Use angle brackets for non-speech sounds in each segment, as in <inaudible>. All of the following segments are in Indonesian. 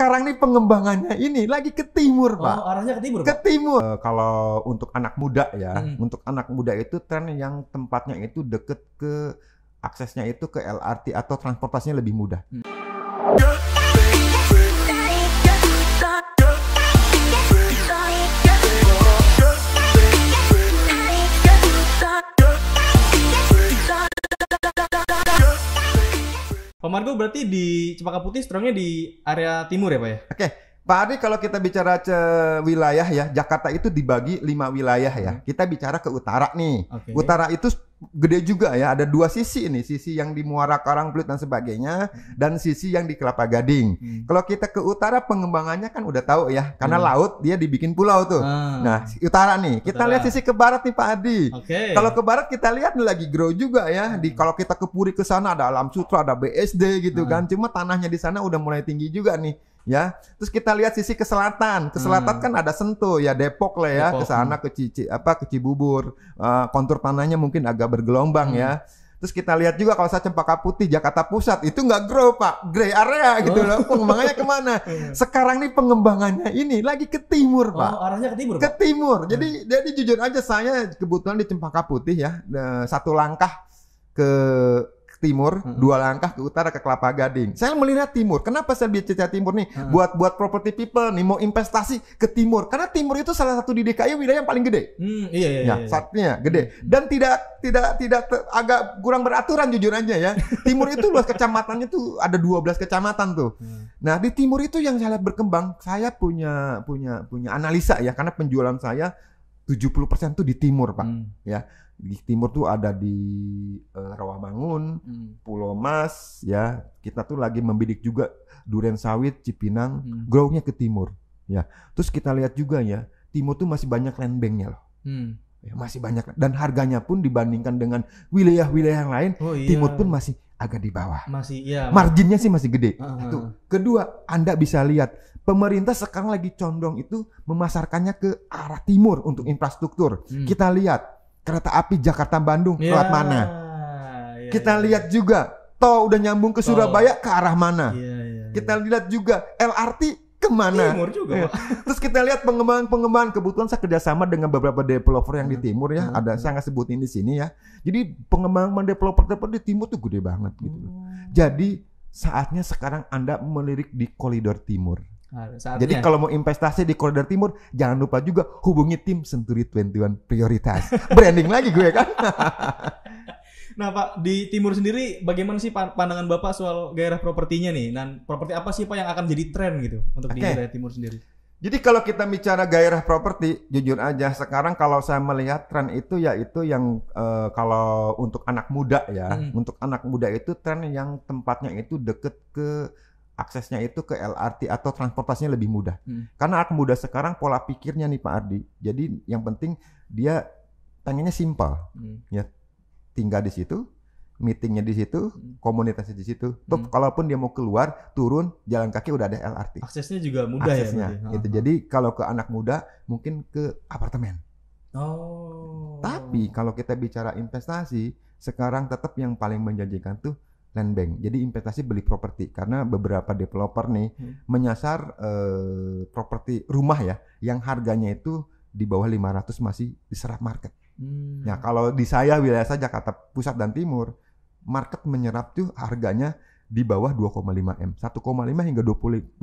sekarang nih pengembangannya ini lagi ke timur, oh, Pak. Arahnya ke timur, pak. Ke timur. Uh, kalau untuk anak muda ya, hmm. untuk anak muda itu tren yang tempatnya itu deket ke aksesnya itu ke LRT atau transportasinya lebih mudah. Hmm. Pak Margo berarti di Cempaka Putih strongnya di area timur ya Pak ya? Oke, okay. Pak Adi kalau kita bicara wilayah ya, Jakarta itu dibagi lima wilayah ya. Hmm. Kita bicara ke utara nih. Okay. Utara itu gede juga ya. Ada dua sisi ini, sisi yang di Muara Karang, Pluit dan sebagainya, hmm. dan sisi yang di Kelapa Gading. Hmm. Kalau kita ke utara pengembangannya kan udah tahu ya, karena hmm. laut dia dibikin pulau tuh. Hmm. Nah, utara nih. Kita utara. lihat sisi ke barat nih Pak Adi. Okay. Kalau ke barat kita lihat lagi grow juga ya. Di hmm. kalau kita ke Puri ke sana ada Alam Sutra, ada BSD gitu hmm. kan. Cuma tanahnya di sana udah mulai tinggi juga nih ya. Terus kita lihat sisi ke selatan. Ke selatan hmm. kan ada sentuh ya, Depok lah ya, ke sana ke Cici apa ke Cibubur. Uh, kontur tanahnya mungkin agak bergelombang ya. hmm. ya. Terus kita lihat juga kalau saya Cempaka Putih Jakarta Pusat itu nggak grow pak, gray area gitu oh. loh. Pengembangannya kemana? <laughs> Iya. Sekarang nih pengembangannya ini lagi ke timur pak. oh, pak. Arahnya ke timur. Ke timur. Jadi hmm. jadi jujur aja saya kebetulan di Cempaka Putih ya eh, satu langkah ke timur, hmm. dua langkah ke utara ke Kelapa Gading. Saya melihat timur. Kenapa saya bicara timur nih? Hmm. Buat buat property people nih mau investasi ke timur. Karena timur itu salah satu di DKI wilayah yang paling gede. Hmm, iya, iya, ya, iya. iya. Saatnya gede dan tidak tidak tidak ter, agak kurang beraturan jujur aja ya. <laughs> Timur itu luas kecamatannya tuh ada 12 kecamatan tuh. Hmm. Nah, di timur itu yang saya lihat berkembang, saya punya punya punya analisa ya karena penjualan saya 70% itu di timur, Pak. Hmm. Ya di timur tuh ada di uh, Rawamangun, hmm. Pulau Mas, ya kita tuh lagi membidik juga durian sawit, Cipinang, hmm. grownya ke timur, ya. Terus kita lihat juga ya, timur tuh masih banyak land banknya loh, hmm. ya, masih banyak dan harganya pun dibandingkan dengan wilayah-wilayah yang lain, oh, iya. timur pun masih agak di bawah. Masih, ya. Marginnya sih masih gede. Uh ah, -huh. Itu. Ah. Kedua, anda bisa lihat pemerintah sekarang lagi condong itu memasarkannya ke arah timur untuk infrastruktur. Hmm. Kita lihat kereta api Jakarta Bandung yeah. lewat mana. Yeah, kita yeah. lihat juga tol udah nyambung ke Surabaya tol. ke arah mana. Yeah, yeah, ya. kita yeah. lihat juga LRT kemana? Timur juga. Ya. <laughs> Terus kita lihat pengembangan-pengembangan kebutuhan saya kerjasama dengan beberapa developer yang di hmm. timur ya. Hmm. Ada saya nggak sebutin di sini ya. Jadi pengembangan developer developer di timur tuh gede banget gitu. Hmm. Jadi saatnya sekarang anda melirik di koridor timur. Saatnya. Jadi kalau mau investasi di koridor timur, jangan lupa juga hubungi tim Senturi 21 prioritas. <laughs> Branding lagi gue kan. <laughs> nah Pak, di timur sendiri bagaimana sih pandangan Bapak soal gairah propertinya nih? Dan properti apa sih Pak yang akan jadi tren gitu untuk okay. di daerah timur sendiri? Jadi kalau kita bicara gairah properti, jujur aja sekarang kalau saya melihat tren itu yaitu yang uh, kalau untuk anak muda ya, hmm. untuk anak muda itu tren yang tempatnya itu deket ke aksesnya itu ke LRT atau transportasinya lebih mudah. Hmm. Karena anak muda sekarang pola pikirnya nih Pak Ardi. Jadi yang penting dia pengennya simpel. Hmm. Ya tinggal di situ, meetingnya di situ, hmm. komunitasnya di situ. Hmm. Tuh kalaupun dia mau keluar, turun jalan kaki udah ada LRT. Aksesnya juga mudah ya Aksesnya, ya. Itu jadi kalau ke anak muda mungkin ke apartemen. Oh. Tapi kalau kita bicara investasi, sekarang tetap yang paling menjanjikan tuh land bank. Jadi investasi beli properti karena beberapa developer nih hmm. menyasar uh, properti rumah ya yang harganya itu di bawah 500 masih diserap market. Hmm. Nah, kalau di saya wilayah saja Jakarta Pusat dan Timur, market menyerap tuh harganya di bawah 2,5 M. 1,5 hingga 20 2,5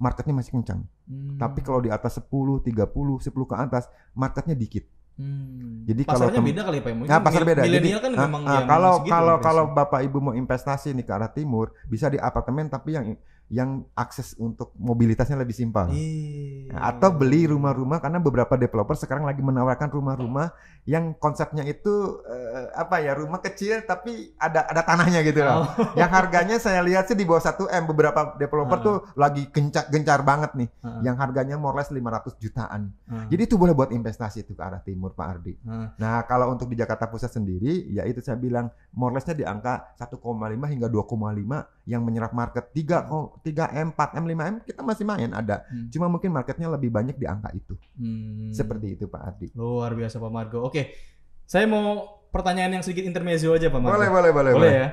marketnya masih kencang. Hmm. Tapi kalau di atas 10, 30, 10 ke atas marketnya dikit. Hmm. Jadi pasarnya kalau beda kali ya, Pak ya, nah, pasar beda. Jadi kan ah, memang ah, kalau kalau kalau Bapak Ibu mau investasi nih ke arah timur, bisa di apartemen tapi yang yang akses untuk mobilitasnya lebih simpel. Iya. Hmm. atau beli rumah-rumah karena beberapa developer sekarang lagi menawarkan rumah-rumah yang konsepnya itu uh, apa ya rumah kecil tapi ada ada tanahnya gitu loh. Oh. <laughs> Yang harganya saya lihat sih di bawah 1 M beberapa developer hmm. tuh lagi gencar gencar banget nih hmm. yang harganya more less 500 jutaan. Jadi itu boleh buat investasi itu ke arah timur Pak Ardi. Nah, kalau untuk di Jakarta Pusat sendiri ya itu saya bilang more lessnya di angka 1,5 hingga 2,5 yang menyerap market 3 3 M, 4 M, 5 M kita masih main ada. Cuma mungkin marketnya impactnya lebih banyak di angka itu. Hmm. Seperti itu Pak Adi. Luar biasa Pak Margo. Oke, saya mau pertanyaan yang sedikit intermezzo aja Pak Margo. Boleh, boleh, boleh. Boleh ya?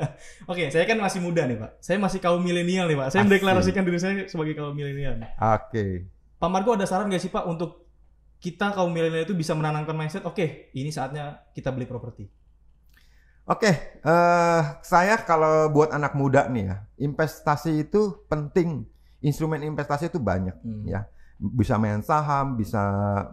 <laughs> Oke, saya kan masih muda nih Pak. Saya masih kaum milenial nih Pak. Saya mendeklarasikan diri saya sebagai kaum milenial. Oke. Pak Margo ada saran nggak sih Pak untuk kita kaum milenial itu bisa menanamkan mindset, oke, okay, ini saatnya kita beli properti. Oke, okay, uh, eh, saya kalau buat anak muda nih ya, investasi itu penting. Instrumen investasi itu banyak hmm. ya bisa main saham, bisa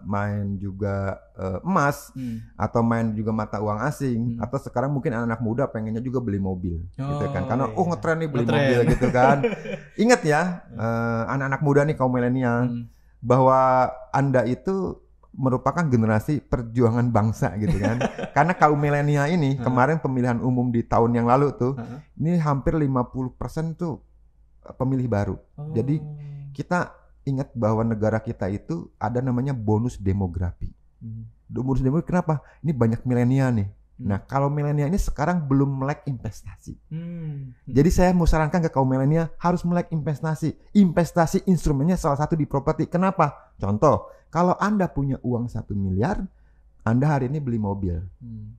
main juga uh, emas hmm. atau main juga mata uang asing hmm. atau sekarang mungkin anak-anak muda pengennya juga beli mobil oh, gitu kan. Oh, Karena oh, iya. oh ngetren nih beli ngetren. mobil gitu kan. <laughs> Ingat ya uh, anak-anak muda nih kaum milenial hmm. bahwa Anda itu merupakan generasi perjuangan bangsa gitu kan. <laughs> Karena kaum milenial ini uh kemarin pemilihan umum di tahun yang lalu tuh uh-huh. ini hampir 50% tuh eh, pemilih baru. Oh. Jadi kita ingat bahwa negara kita itu ada namanya bonus demografi. Hmm. Bonus demografi kenapa? Ini banyak milenial nih. Hmm. Nah, kalau milenial ini sekarang belum melek investasi. Hmm. Jadi saya mau sarankan ke kaum milenial harus melek investasi. Investasi instrumennya salah satu di properti. Kenapa? Contoh, kalau Anda punya uang satu miliar, Anda hari ini beli mobil. Hmm.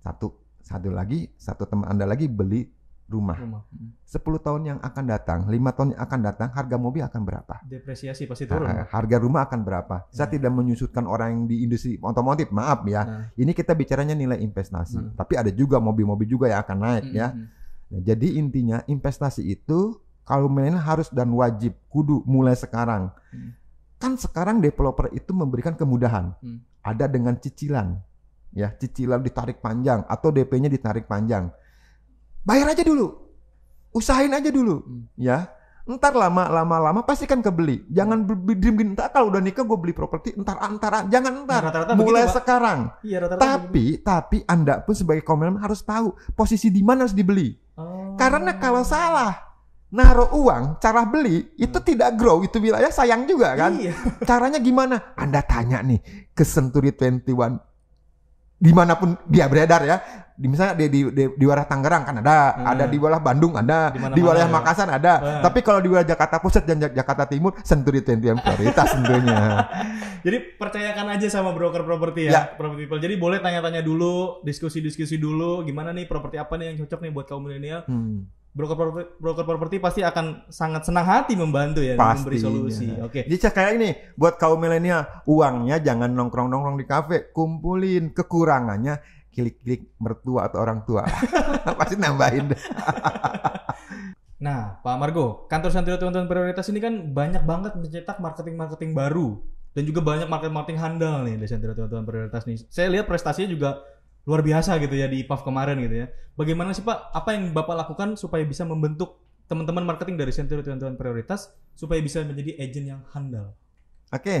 Satu, satu lagi, satu teman Anda lagi beli rumah. rumah. 10 hmm. tahun yang akan datang, lima tahun yang akan datang, harga mobil akan berapa? Depresiasi pasti turun. Nah, harga rumah akan berapa? Ya. Saya tidak menyusutkan orang yang di industri otomotif, maaf ya. Hmm. Ini kita bicaranya nilai investasi, hmm. tapi ada juga mobil-mobil juga yang akan naik hmm. ya. Hmm, hmm. Nah, jadi intinya investasi itu kalau main harus dan wajib, kudu mulai sekarang. Hmm. Kan sekarang developer itu memberikan kemudahan. Hmm. Ada dengan cicilan. Ya, cicilan ditarik panjang atau DP-nya ditarik panjang. Bayar aja dulu. Usahain aja dulu. Hmm. Ya. Ntar lama lama lama pasti kan kebeli. Jangan hmm. dream gini. entar kalau udah nikah gue beli properti. entar antara ah, ah, jangan entar hmm, Nah, rata -rata Mulai begitu, sekarang. ya, rata -rata tapi begini. tapi anda pun sebagai komitmen harus tahu posisi di mana harus dibeli. Oh. Karena kalau salah naruh uang, cara beli hmm. itu tidak grow, itu wilayah sayang juga kan. Iya. Caranya gimana? Anda tanya nih ke Century 21 dimanapun dia beredar ya. Di, misalnya di, di, di, di wilayah Tangerang kan ada, hmm. ada di wilayah Bandung ada, Dimana di wilayah ya. Makassar ada. Hmm. Tapi kalau di wilayah Jakarta Pusat dan Jak Jakarta Timur senturi itu yang prioritas tentunya. <laughs> Jadi percayakan aja sama broker properti ya, ya. property people. Jadi boleh tanya-tanya dulu, diskusi-diskusi dulu, gimana nih properti apa nih yang cocok nih buat kaum milenial. Hmm broker properti, broker properti pasti akan sangat senang hati membantu ya pasti, memberi solusi. Oke. Okay. Jadi kayak ini buat kaum milenial uangnya jangan nongkrong-nongkrong di kafe, kumpulin kekurangannya klik-klik mertua atau orang tua. <laughs> pasti nambahin. <laughs> nah, Pak Margo, kantor sentral teman-teman prioritas ini kan banyak banget mencetak marketing-marketing baru dan juga banyak marketing-marketing handal nih dari Santrio teman-teman prioritas nih. Saya lihat prestasinya juga luar biasa gitu ya di IPAF kemarin gitu ya. Bagaimana sih Pak, apa yang Bapak lakukan supaya bisa membentuk teman-teman marketing dari Century Tuan-Tuan Prioritas supaya bisa menjadi agent yang handal? Oke, okay.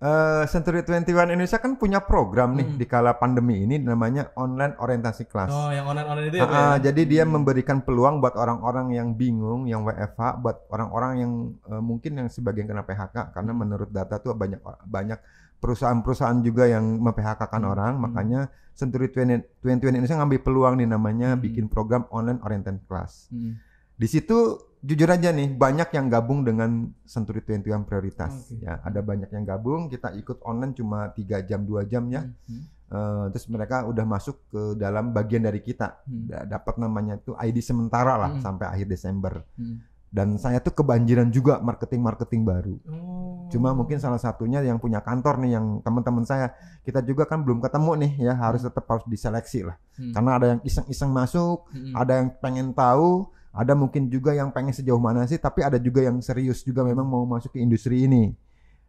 uh, eh, Century 21 Indonesia kan punya program nih hmm. di kala pandemi ini namanya online orientasi kelas. Oh, yang online-online itu ya? Uh, uh, Jadi dia hmm. memberikan peluang buat orang-orang yang bingung, yang WFH, buat orang-orang yang uh, mungkin yang sebagian kena PHK karena hmm. menurut data tuh banyak banyak perusahaan-perusahaan juga yang memphk-kan hmm. orang, hmm. makanya Century Twenty Indonesia ngambil peluang nih namanya hmm. bikin program online oriented class. Hmm. Di situ jujur aja nih banyak yang gabung dengan Century yang prioritas. Okay. Ya, ada banyak yang gabung, kita ikut online cuma tiga jam dua jam ya. Hmm. Uh, terus mereka udah masuk ke dalam bagian dari kita. Hmm. Dapat namanya itu ID sementara lah hmm. sampai akhir Desember. Hmm dan saya tuh kebanjiran juga marketing marketing baru. Oh. Cuma mungkin salah satunya yang punya kantor nih yang teman-teman saya kita juga kan belum ketemu nih ya harus hmm. tetap harus diseleksi lah. Hmm. Karena ada yang iseng-iseng masuk, hmm. ada yang pengen tahu, ada mungkin juga yang pengen sejauh mana sih, tapi ada juga yang serius juga memang mau masuk ke industri ini.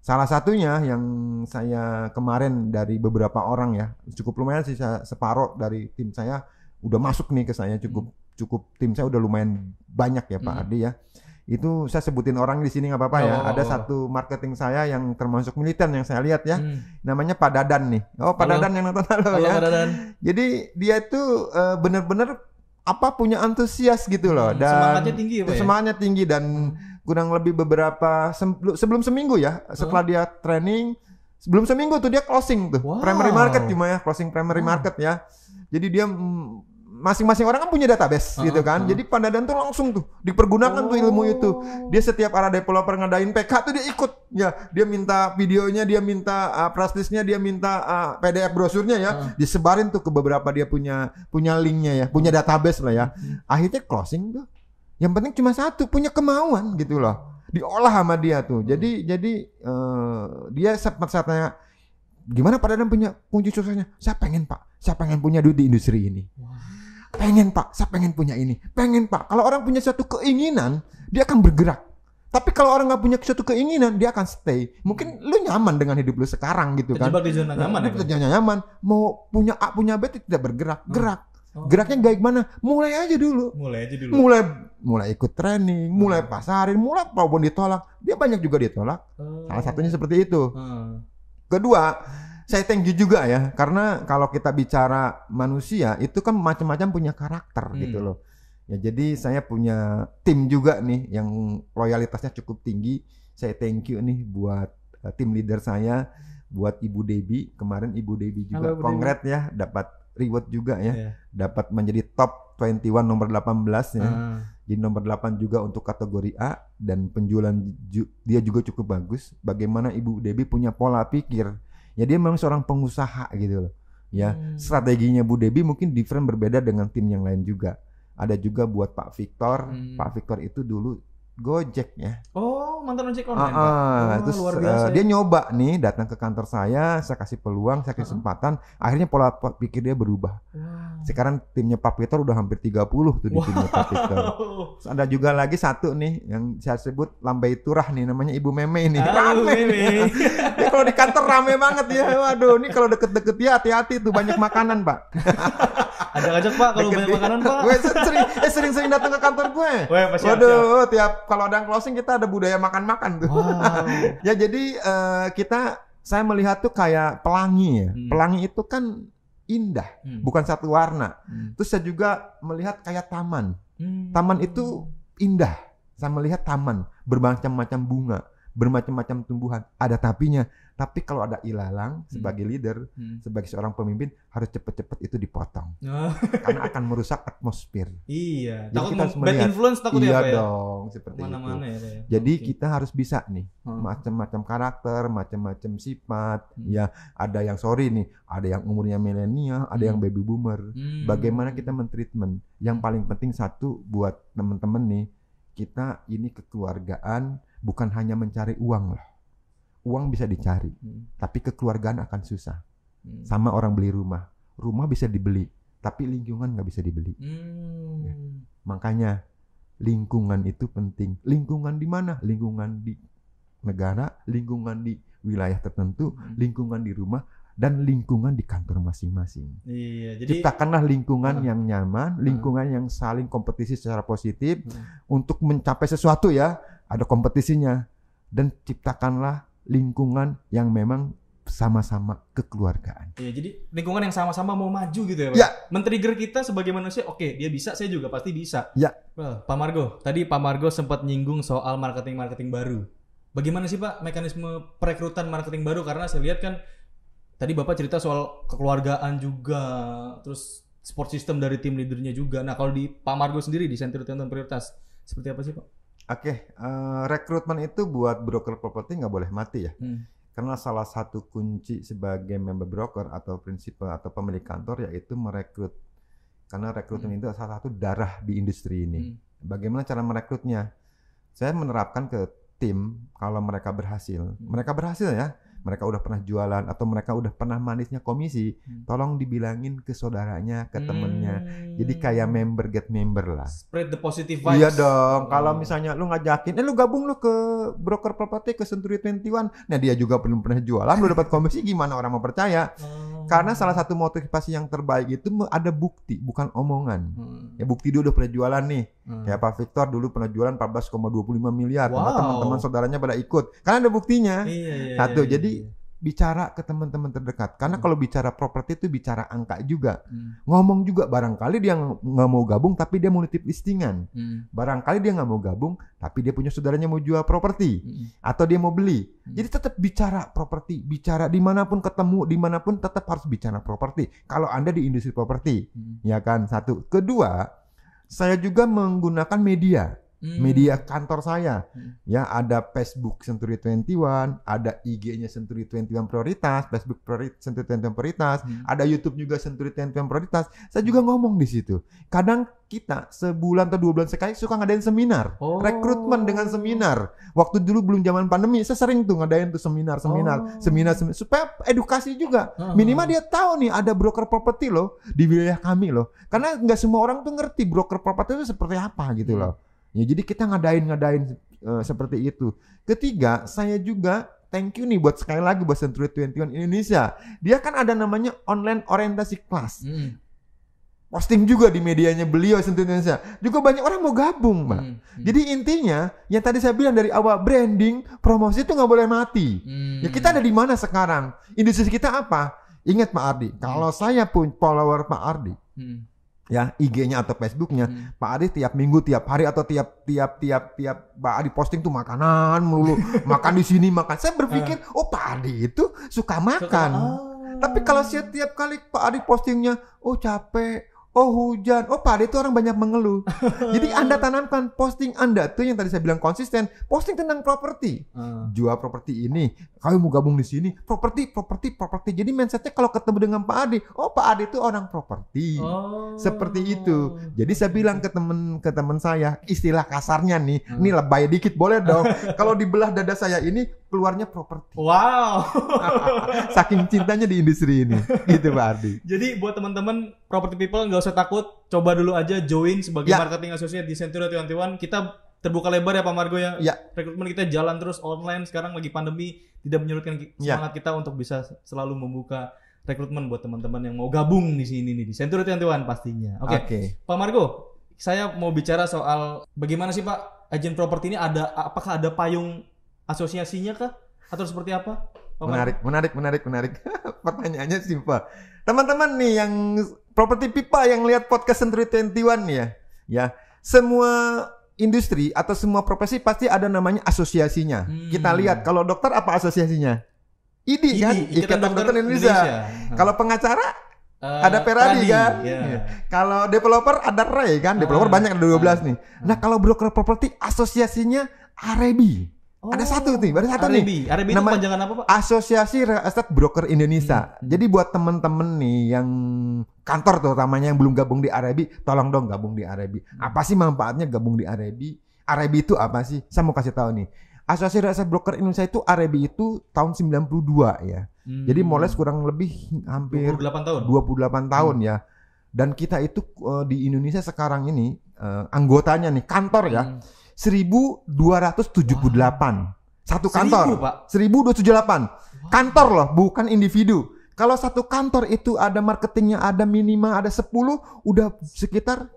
Salah satunya yang saya kemarin dari beberapa orang ya cukup lumayan sih separuh dari tim saya udah masuk nih ke saya cukup hmm cukup tim saya udah lumayan banyak ya Pak hmm. Ardi ya itu saya sebutin orang di sini nggak apa-apa ya. oh. ya. Ada oh, oh. satu marketing saya yang termasuk militan yang saya lihat ya. Hmm. Namanya Pak Dadan nih. Oh, Pak halo. Dadan yang nonton halo, halo ya. Pak Dadan. Jadi dia itu uh, eh, benar bener apa punya antusias gitu loh hmm, dan semangatnya tinggi ya, Pak, ya? semangatnya ya? tinggi dan kurang lebih beberapa sebelum seminggu ya setelah dia training sebelum seminggu tuh dia closing tuh wow. primary market cuma ya closing primary hmm. market ya jadi dia mm, masing-masing orang kan punya database uh, gitu kan. Uh. Jadi Pandadan tuh langsung tuh dipergunakan oh. tuh ilmu itu. Oh. Dia setiap arah developer ngadain PK tuh dia ikut ya. Dia minta videonya, dia minta uh, ah, praktisnya, dia minta uh, PDF brosurnya ya. Uh. Disebarin tuh ke beberapa dia punya punya linknya ya, punya database lah ya. Hmm. Akhirnya closing tuh. Yang penting cuma satu, punya kemauan gitu loh. Diolah sama dia tuh. Hmm. Jadi jadi uh, dia sempat saya tanya gimana pada punya kunci suksesnya? Saya pengen Pak, saya pengen punya duit di industri ini. Wow pengen pak, saya pengen punya ini, pengen pak. Kalau orang punya suatu keinginan, dia akan bergerak. Tapi kalau orang nggak punya suatu keinginan, dia akan stay. Mungkin lu nyaman dengan hidup lu sekarang gitu kan. Terjebak di zona nyaman. Nah, ya, kan? nyaman. Mau punya A, punya B tidak bergerak, oh. gerak. Oh. Geraknya gak mana? Mulai aja dulu. Mulai aja dulu. Mulai mulai ikut training, hmm. mulai pasarin, mulai walaupun ditolak, dia banyak juga ditolak. Hmm. Salah satunya seperti itu. Hmm. Kedua, saya thank you juga ya karena kalau kita bicara manusia itu kan macam-macam punya karakter hmm. gitu loh ya jadi saya punya tim juga nih yang loyalitasnya cukup tinggi saya thank you nih buat uh, tim leader saya buat Ibu Debi kemarin Ibu Debi juga kongret ya dapat reward juga ya yeah. dapat menjadi top 21 nomor 18 ya uh. Ah. jadi nomor 8 juga untuk kategori A dan penjualan ju dia juga cukup bagus bagaimana Ibu Debi punya pola pikir ya dia memang seorang pengusaha gitu loh ya hmm. strateginya Bu Debi mungkin different berbeda dengan tim yang lain juga ada juga buat Pak Victor hmm. Pak Victor itu dulu Gojek ya. Oh, mantan ojek online. Ah ah. oh, terus luar eh, biasa. Uh, dia nyoba nih datang ke kantor saya, saya kasih peluang, saya kasih kesempatan, uh-huh. akhirnya pola pikir dia berubah. Wow. Sekarang timnya Pak Peter udah hampir 30 tuh di wow. timnya Pak Peter. <laughs> Terus ada juga lagi satu nih yang saya sebut Lambai Turah nih namanya Ibu Meme ini. Ah, Ibu rame. Meme. <laughs> dia kalau di kantor rame banget ya. Waduh, ini kalau deket-deket ya hati-hati tuh banyak makanan, Pak. <laughs> Ajak-ajak pak kalau banyak makanan pak. Gue sering, eh, sering-sering datang ke kantor gue. Weh, siap, Waduh, siap. Oh, tiap kalau ada closing kita ada budaya makan-makan tuh. Wow. <laughs> ya jadi uh, kita, saya melihat tuh kayak pelangi ya. Hmm. Pelangi itu kan indah, hmm. bukan satu warna. Hmm. Terus saya juga melihat kayak taman. Hmm. Taman itu indah. Saya melihat taman bermacam-macam bunga, bermacam-macam tumbuhan. Ada tapinya, tapi kalau ada ilalang hmm. sebagai leader, hmm. sebagai seorang pemimpin harus cepet-cepet itu dipotong. Oh. Karena <laughs> akan merusak atmosfer. Iya. Jadi takut kita harus bad influence takut ya, iya ya? dong, seperti Mana -mana itu. Ya, ya. Jadi okay. kita harus bisa nih hmm. macam-macam karakter, macam-macam sifat. Hmm. Ya ada yang sorry nih, ada yang umurnya milenial, ada hmm. yang baby boomer. Hmm. Bagaimana kita mentreatment? Yang hmm. paling penting satu buat temen-temen nih, kita ini kekeluargaan bukan hanya mencari uang loh uang bisa dicari, hmm. tapi kekeluargaan akan susah. Hmm. Sama orang beli rumah, rumah bisa dibeli, tapi lingkungan nggak bisa dibeli. Hmm. Ya. Makanya lingkungan itu penting. Lingkungan di mana? Lingkungan di negara, lingkungan di wilayah tertentu, hmm. lingkungan di rumah, dan lingkungan di kantor masing-masing. Iya, jadi ciptakanlah lingkungan uh, yang nyaman, hmm. lingkungan uh, yang saling kompetisi secara positif uh, untuk mencapai sesuatu ya, ada kompetisinya dan ciptakanlah lingkungan yang memang sama-sama kekeluargaan. Ya, jadi lingkungan yang sama-sama mau maju gitu ya, Pak. Ya. Men-trigger kita sebagai manusia, oke, okay, dia bisa, saya juga pasti bisa. Ya. Well, Pak Margo, tadi Pak Margo sempat nyinggung soal marketing-marketing baru. Bagaimana sih Pak mekanisme perekrutan marketing baru? Karena saya lihat kan tadi Bapak cerita soal kekeluargaan juga, terus support system dari tim leadernya juga. Nah, kalau di Pak Margo sendiri di tentang Prioritas, seperti apa sih Pak? Oke, okay, uh, eh, rekrutmen itu buat broker properti nggak boleh mati ya. Hmm. Karena salah satu kunci sebagai member broker atau prinsipal atau pemilik kantor yaitu merekrut. Karena rekrutmen hmm. itu salah satu darah di industri ini. Hmm. Bagaimana cara merekrutnya? Saya menerapkan ke tim kalau mereka berhasil. Hmm. Mereka berhasil ya mereka udah pernah jualan atau mereka udah pernah manisnya komisi, hmm. tolong dibilangin ke saudaranya, ke temennya. Jadi kayak hmm. member get member lah. Spread the positive iya vibes. Iya dong. Hmm. Kalau misalnya lu ngajakin, eh lu gabung lu ke broker properti ke Century 21. Nah, dia juga belum pernah jualan, lu dapat komisi gimana orang mau percaya? Hmm. Karena salah satu motivasi yang terbaik itu ada bukti, bukan omongan. Hmm. Ya bukti dia udah pernah jualan nih. Hmm. Ya Pak Victor dulu pernah jualan 14,25 miliar. Wow. Teman-teman saudaranya pada ikut. Karena ada buktinya. Iya, iya, Satu. Iya, iya. Jadi iya bicara ke teman-teman terdekat. Karena hmm. kalau bicara properti itu bicara angka juga. Hmm. Ngomong juga barangkali dia nggak mau gabung tapi dia mau nitip listingan. Hmm. Barangkali dia nggak mau gabung tapi dia punya saudaranya mau jual properti hmm. atau dia mau beli. Hmm. Jadi tetap bicara properti, bicara dimanapun ketemu, dimanapun tetap harus bicara properti. Kalau anda di industri properti, hmm. ya kan satu. Kedua, saya juga menggunakan media hmm. media kantor saya. Hmm. Ya, ada Facebook Century 21, ada IG-nya Century 21 prioritas, Facebook priori Century 21 prioritas, hmm. ada YouTube juga Century 21 prioritas. Saya juga ngomong di situ. Kadang kita sebulan atau dua bulan sekali suka ngadain seminar, oh. rekrutmen dengan seminar. Waktu dulu belum zaman pandemi, saya sering tuh ngadain tuh seminar, seminar, oh. seminar, seminar supaya edukasi juga. Uh hmm. -huh. Minimal dia tahu nih ada broker properti loh di wilayah kami loh. Karena nggak semua orang tuh ngerti broker properti itu seperti apa gitu hmm. loh. Ya, jadi kita ngadain ngadain uh, seperti itu. Ketiga, saya juga thank you nih buat sekali lagi buat Century 21 Indonesia. Dia kan ada namanya online orientasi kelas. Hmm. Posting juga di medianya beliau Century Indonesia. Juga banyak orang mau gabung, Mbak. Hmm. Hmm. Jadi intinya yang tadi saya bilang dari awal branding, promosi itu nggak boleh mati. Ya, hmm. Ya kita ada di mana sekarang? Industri kita apa? Ingat Pak Ardi, kalau hmm. saya pun follower Pak Ardi, hmm ya IG-nya atau Facebook-nya hmm. Pak Adi tiap minggu tiap hari atau tiap tiap tiap tiap Pak Adi posting tuh makanan melulu <laughs> makan di sini makan saya berpikir ah. oh Pak Adi itu suka makan suka, oh. tapi kalau setiap kali Pak Adi postingnya oh capek oh hujan, oh Pak itu orang banyak mengeluh. <laughs> Jadi Anda tanamkan posting Anda tuh yang tadi saya bilang konsisten, posting tentang properti. Hmm. Jual properti ini, kamu mau gabung di sini, properti, properti, properti. Jadi mindsetnya kalau ketemu dengan Pak Ade, oh Pak Ade itu orang properti. Oh. Seperti itu. Jadi saya bilang ke temen ke teman saya, istilah kasarnya nih, hmm. ini lebay dikit boleh dong. <laughs> kalau dibelah dada saya ini keluarnya properti. Wow. <laughs> Saking cintanya di industri ini. Gitu Pak Ardi. Jadi buat teman-teman property people nggak usah takut, coba dulu aja join sebagai ya. marketing associate di Century 21. Kita terbuka lebar ya Pak Margo ya. ya. Rekrutmen kita jalan terus online sekarang lagi pandemi tidak menyurutkan ya. semangat ya. kita untuk bisa selalu membuka rekrutmen buat teman-teman yang mau gabung di sini nih di Century 21 pastinya. Oke. Okay. Okay. Pak Margo, saya mau bicara soal bagaimana sih Pak agen properti ini ada apakah ada payung asosiasinya kah atau seperti apa? Pak menarik, menarik, menarik, menarik. <laughs> Pertanyaannya simpel. Teman-teman nih yang properti pipa yang lihat podcast Century 21 ya. Ya, semua industri atau semua profesi pasti ada namanya asosiasinya. Hmm. Kita lihat kalau dokter apa asosiasinya? IDI, IDI kan, Ikatan, Dokter, dokter Indonesia. Indonesia. Kalau pengacara Uh, ada Peradi kan, yeah. Iya. kalau developer ada Ray kan, developer uh, banyak ada 12 uh, nih. Ah. Nah kalau broker properti asosiasinya Arebi. Oh. Ada satu nih, ada satu RB. nih. Arabi itu panjangan apa, Pak? Asosiasi Real Estate Broker Indonesia. Hmm. hmm. Jadi buat temen-temen nih yang kantor terutamanya yang belum gabung di Arabi, tolong dong gabung di Arabi. Hmm. Apa sih manfaatnya gabung di Arabi? Arabi itu apa sih? Saya mau kasih tahu nih. Asosiasi Real Estate Broker Indonesia itu Arabi itu tahun 92 ya. Hmm. Jadi mulai kurang lebih hampir 28 tahun. 28 tahun hmm. ya. Dan kita itu uh, di Indonesia sekarang ini uh, anggotanya nih kantor ya. Hmm. 1278. Satu kantor. 1000, Pak. 1278. Wow. Kantor loh, bukan individu. Kalau satu kantor itu ada marketingnya, ada minimal, ada 10, udah sekitar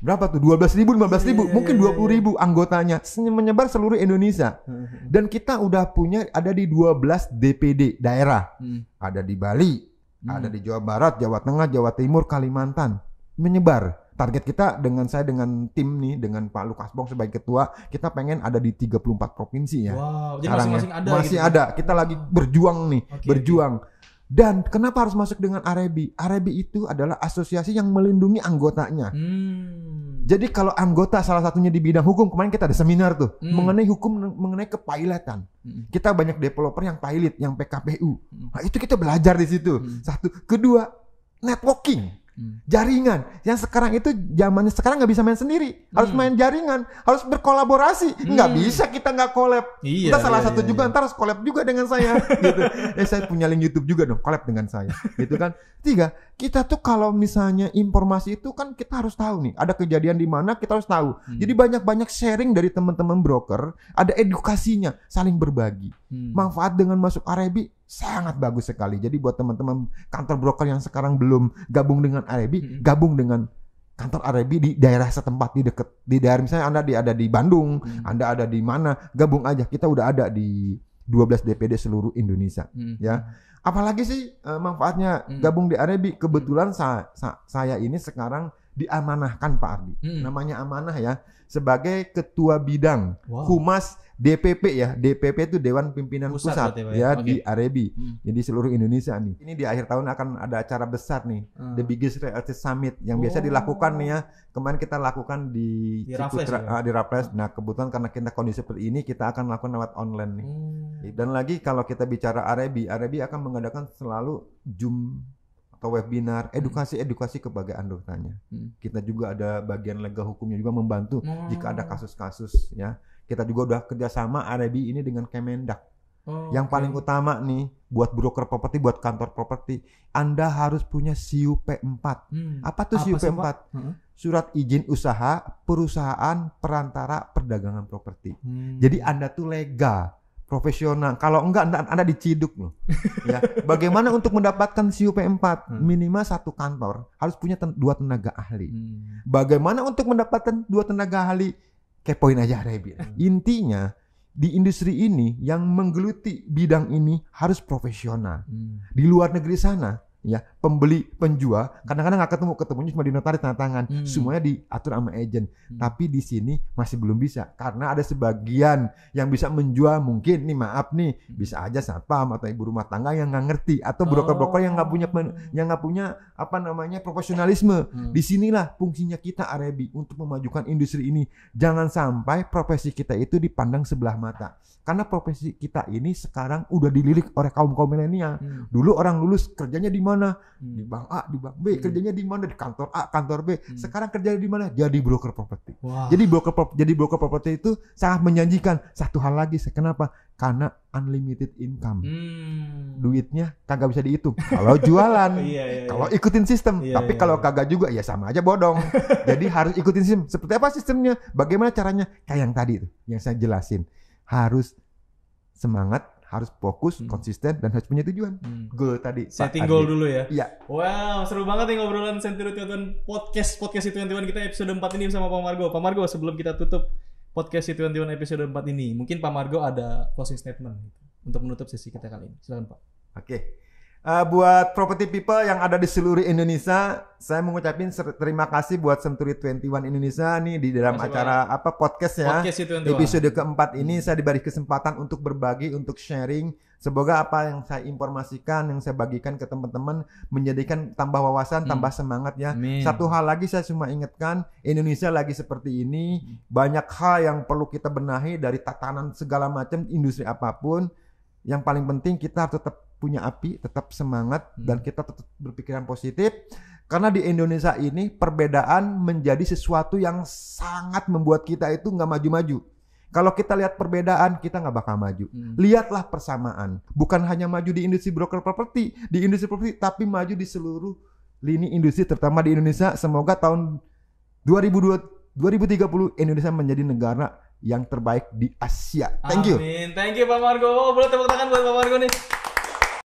berapa tuh? 12 ribu, 15 ribu, yeah, iya, iya, mungkin 20 iya, ribu anggotanya menyebar seluruh Indonesia. Hmm. Dan kita udah punya ada di 12 DPD daerah. Hmm. Ada di Bali, hmm. ada di Jawa Barat, Jawa Tengah, Jawa Timur, Kalimantan. Menyebar target kita dengan saya dengan tim nih dengan Pak Lukas Bong sebagai ketua kita pengen ada di 34 provinsi ya. Wow, jadi masing-masing ya. ada gitu masih gitu. ada. Kita lagi berjuang nih, okay, berjuang. Okay. Dan kenapa harus masuk dengan Arebi? Arebi itu adalah asosiasi yang melindungi anggotanya. Hmm. Jadi kalau anggota salah satunya di bidang hukum, kemarin kita ada seminar tuh hmm. mengenai hukum mengenai kepailatan. Hmm. Kita banyak developer yang pilot, yang PKPU. Hmm. Nah, itu kita belajar di situ. Hmm. Satu, kedua, networking. Hmm. Jaringan yang sekarang itu zamannya sekarang nggak bisa main sendiri, harus hmm. main jaringan, harus berkolaborasi. Nggak hmm. bisa kita nggak kolab Iya, kita salah iya, satu iya. juga iya. ntar harus kolab juga dengan saya. <laughs> gitu. Eh saya punya link YouTube juga dong, kolab dengan saya. gitu kan. Tiga, kita tuh kalau misalnya informasi itu kan kita harus tahu nih, ada kejadian di mana kita harus tahu. Hmm. Jadi banyak-banyak sharing dari teman-teman broker, ada edukasinya, saling berbagi. Hmm. Manfaat dengan masuk Arabi e sangat bagus sekali. Jadi buat teman-teman kantor broker yang sekarang belum gabung dengan Arebi, hmm. gabung dengan kantor Arebi di daerah setempat di deket, di daerah misalnya Anda di ada di Bandung, hmm. Anda ada di mana, gabung aja. Kita udah ada di 12 DPD seluruh Indonesia, hmm. ya. Apalagi sih uh, manfaatnya mm. gabung di Arebi. Kebetulan hmm. sa sa saya ini sekarang diamanahkan Pak Ardi. Hmm. Namanya amanah ya sebagai ketua bidang wow. humas DPP ya. DPP itu Dewan Pimpinan Pusat, Pusat ya, ya okay. di Arebi. Hmm. Jadi seluruh Indonesia nih. Ini di akhir tahun akan ada acara besar nih, hmm. The Biggest Real Estate Summit yang oh. biasa dilakukan nih ya. Kemarin kita lakukan di di Cikutra, ya? Ah, di Raffles. Nah, kebetulan karena kita kondisi seperti ini kita akan lakukan lewat online nih. Hmm. Dan lagi kalau kita bicara Arebi, Arebi akan mengadakan selalu Zoom ke webinar hmm. edukasi edukasi kepada anggotanya. Hmm. Kita juga ada bagian legal hukumnya juga membantu hmm. jika ada kasus-kasus ya. Kita juga udah kerjasama Arabi ini dengan Kemendak. Oh, yang okay. paling utama nih buat broker properti, buat kantor properti, Anda harus punya CUP 4. Hmm. Apa tuh SIUP CUP 4? Hmm. Surat izin usaha perusahaan perantara perdagangan properti. Hmm. Jadi Anda tuh lega profesional. Kalau enggak Anda diciduk loh. <laughs> ya. Bagaimana untuk mendapatkan CUP 4 Hmm. Minimal satu kantor harus punya ten dua tenaga ahli. Hmm. Bagaimana untuk mendapatkan dua tenaga ahli? Kepoin aja Rebi. Hmm. Intinya di industri ini yang menggeluti bidang ini harus profesional. Hmm. Di luar negeri sana ya pembeli penjual kadang-kadang nggak ketemu ketemunya cuma di notaris tanda tangan hmm. semuanya diatur sama agent hmm. tapi di sini masih belum bisa karena ada sebagian yang bisa menjual mungkin nih maaf nih hmm. bisa aja satpam atau ibu rumah tangga yang nggak ngerti atau broker-broker yang nggak punya oh. yang nggak punya apa namanya profesionalisme hmm. sinilah fungsinya kita Arabi untuk memajukan industri ini jangan sampai profesi kita itu dipandang sebelah mata karena profesi kita ini sekarang udah dilirik oleh kaum kaum milenial. Hmm. Dulu orang lulus kerjanya di mana? Hmm. Di bank A, di bank B. Hmm. Kerjanya di mana? Di kantor A, kantor B. Hmm. Sekarang kerjanya di mana? Jadi broker properti. Wow. Jadi broker jadi broker properti itu sangat menjanjikan. Satu hal lagi, kenapa? Karena unlimited income. Hmm. Duitnya kagak bisa dihitung. Kalau jualan, <laughs> iya, iya, kalau iya. ikutin sistem. Iya, Tapi iya, kalau iya. kagak juga ya sama aja bodong. <laughs> Jadi harus ikutin sistem. Seperti apa sistemnya? Bagaimana caranya? Kayak yang tadi itu, yang saya jelasin harus semangat harus fokus, hmm. konsisten, dan harus punya tujuan. Hmm. Goal tadi. Setting goal dulu ya. Iya. Wow, seru banget nih ngobrolan Sentiru Tuan podcast podcast itu Tuan kita episode 4 ini sama Pak Margo. Pak Margo sebelum kita tutup podcast itu Tuan episode 4 ini, mungkin Pak Margo ada closing statement gitu, untuk menutup sesi kita kali ini. Silakan Pak. Oke. Okay. Uh, buat property people yang ada di seluruh Indonesia, saya mengucapkan terima kasih buat Century 21 Indonesia nih di dalam Masa acara banyak. apa podcast ya. Podcast episode keempat ini hmm. saya diberi kesempatan untuk berbagi, untuk sharing. Semoga apa yang saya informasikan, yang saya bagikan ke teman-teman menjadikan tambah wawasan, hmm. tambah semangat ya. Amin. Satu hal lagi saya cuma ingatkan, Indonesia lagi seperti ini, hmm. banyak hal yang perlu kita benahi dari tatanan segala macam industri apapun. Yang paling penting kita harus tetap punya api, tetap semangat hmm. dan kita tetap berpikiran positif karena di Indonesia ini perbedaan menjadi sesuatu yang sangat membuat kita itu nggak maju-maju. Kalau kita lihat perbedaan, kita nggak bakal maju. Hmm. Lihatlah persamaan. Bukan hanya maju di industri broker properti, di industri properti, tapi maju di seluruh lini industri, terutama di Indonesia. Semoga tahun 2020, 2030 Indonesia menjadi negara yang terbaik di Asia. Thank you. Amin. Thank you Pak Margo. Oh, boleh tepuk tangan buat Pak Margo nih.